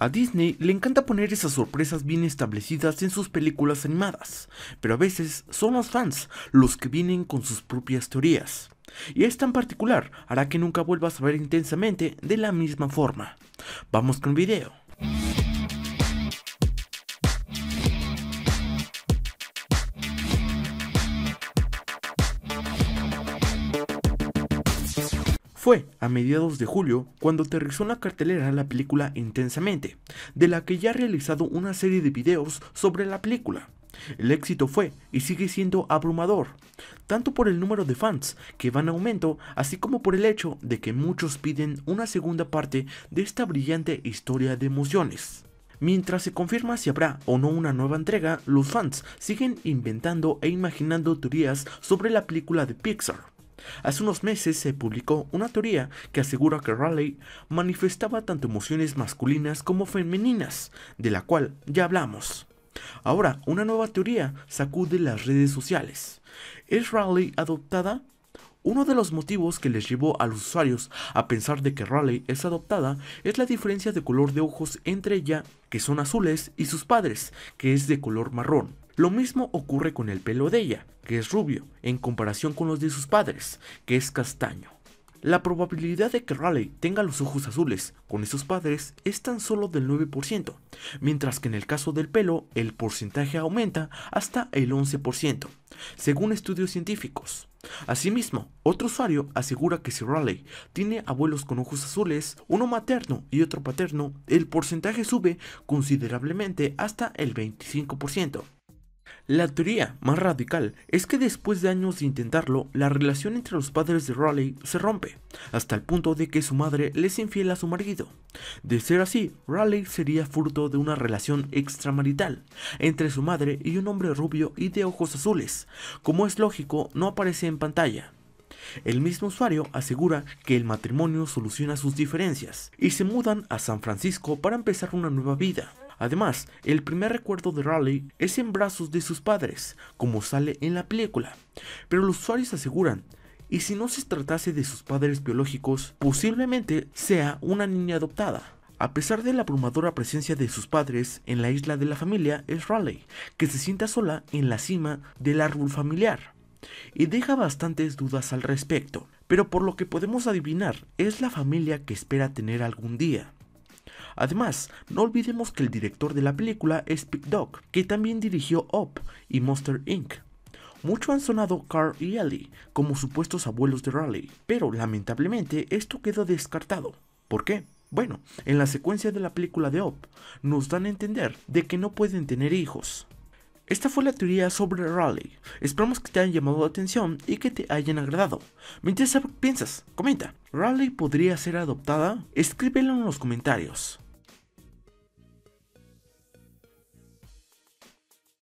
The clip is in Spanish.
A Disney le encanta poner esas sorpresas bien establecidas en sus películas animadas, pero a veces son los fans los que vienen con sus propias teorías. Y esta en particular hará que nunca vuelvas a ver intensamente de la misma forma. Vamos con el video. Fue a mediados de julio cuando aterrizó en la cartelera la película Intensamente, de la que ya ha realizado una serie de videos sobre la película. El éxito fue y sigue siendo abrumador, tanto por el número de fans que van a aumento, así como por el hecho de que muchos piden una segunda parte de esta brillante historia de emociones. Mientras se confirma si habrá o no una nueva entrega, los fans siguen inventando e imaginando teorías sobre la película de Pixar. Hace unos meses se publicó una teoría que asegura que Raleigh manifestaba tanto emociones masculinas como femeninas, de la cual ya hablamos. Ahora, una nueva teoría sacude las redes sociales. ¿Es Raleigh adoptada? Uno de los motivos que les llevó a los usuarios a pensar de que Raleigh es adoptada es la diferencia de color de ojos entre ella, que son azules, y sus padres, que es de color marrón. Lo mismo ocurre con el pelo de ella, que es rubio, en comparación con los de sus padres, que es castaño. La probabilidad de que Raleigh tenga los ojos azules con esos padres es tan solo del 9%, mientras que en el caso del pelo el porcentaje aumenta hasta el 11%, según estudios científicos. Asimismo, otro usuario asegura que si Raleigh tiene abuelos con ojos azules, uno materno y otro paterno, el porcentaje sube considerablemente hasta el 25%. La teoría más radical es que después de años de intentarlo, la relación entre los padres de Raleigh se rompe, hasta el punto de que su madre les infiel a su marido. De ser así, Raleigh sería fruto de una relación extramarital entre su madre y un hombre rubio y de ojos azules. Como es lógico, no aparece en pantalla. El mismo usuario asegura que el matrimonio soluciona sus diferencias y se mudan a San Francisco para empezar una nueva vida. Además, el primer recuerdo de Raleigh es en brazos de sus padres, como sale en la película, pero los usuarios aseguran y si no se tratase de sus padres biológicos, posiblemente sea una niña adoptada. A pesar de la abrumadora presencia de sus padres en la isla de la familia, es Raleigh, que se sienta sola en la cima del árbol familiar, y deja bastantes dudas al respecto, pero por lo que podemos adivinar, es la familia que espera tener algún día. Además, no olvidemos que el director de la película es Big Dog, que también dirigió Op y Monster Inc. Mucho han sonado Carl y Ellie como supuestos abuelos de Raleigh, pero lamentablemente esto quedó descartado. ¿Por qué? Bueno, en la secuencia de la película de Op, nos dan a entender de que no pueden tener hijos. Esta fue la teoría sobre Raleigh. Esperamos que te hayan llamado la atención y que te hayan agradado. Me qué piensas, comenta. ¿Raleigh podría ser adoptada? Escríbelo en los comentarios.